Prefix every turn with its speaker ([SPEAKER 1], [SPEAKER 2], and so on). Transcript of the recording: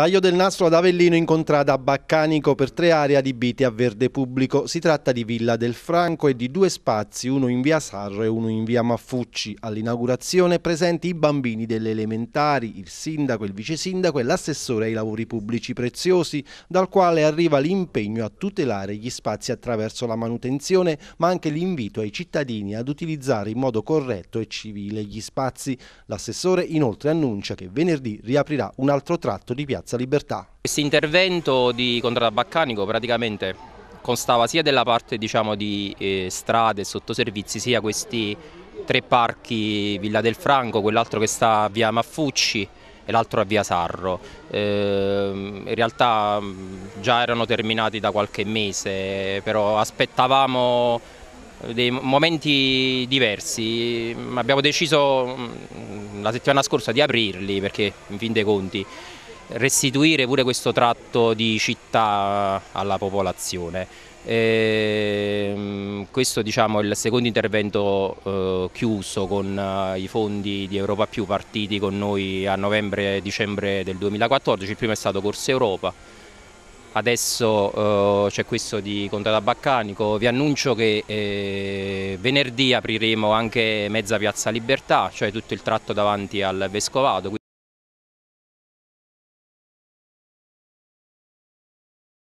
[SPEAKER 1] Taglio del nastro ad Avellino incontrata a Baccanico per tre aree adibite a verde pubblico. Si tratta di Villa del Franco e di due spazi, uno in via Sarro e uno in via Maffucci. All'inaugurazione presenti i bambini delle elementari, il sindaco, il vice sindaco e l'assessore ai lavori pubblici preziosi, dal quale arriva l'impegno a tutelare gli spazi attraverso la manutenzione, ma anche l'invito ai cittadini ad utilizzare in modo corretto e civile gli spazi. L'assessore inoltre annuncia che venerdì riaprirà un altro tratto di piazza Piazza Libertà.
[SPEAKER 2] Questo intervento di contratto baccanico praticamente constava sia della parte diciamo, di eh, strade e sottoservizi, sia questi tre parchi Villa del Franco, quell'altro che sta a via Maffucci e l'altro a via Sarro. Eh, in realtà già erano terminati da qualche mese, però aspettavamo eh, dei momenti diversi, abbiamo deciso la settimana scorsa di aprirli perché in fin dei conti restituire pure questo tratto di città alla popolazione. E ehm, questo diciamo, è il secondo intervento eh, chiuso con eh, i fondi di Europa Più partiti con noi a novembre e dicembre del 2014, il primo è stato Corsa Europa, adesso eh, c'è questo di Conte Baccanico, vi annuncio che eh, venerdì apriremo anche mezza piazza Libertà, cioè tutto il tratto davanti al Vescovato.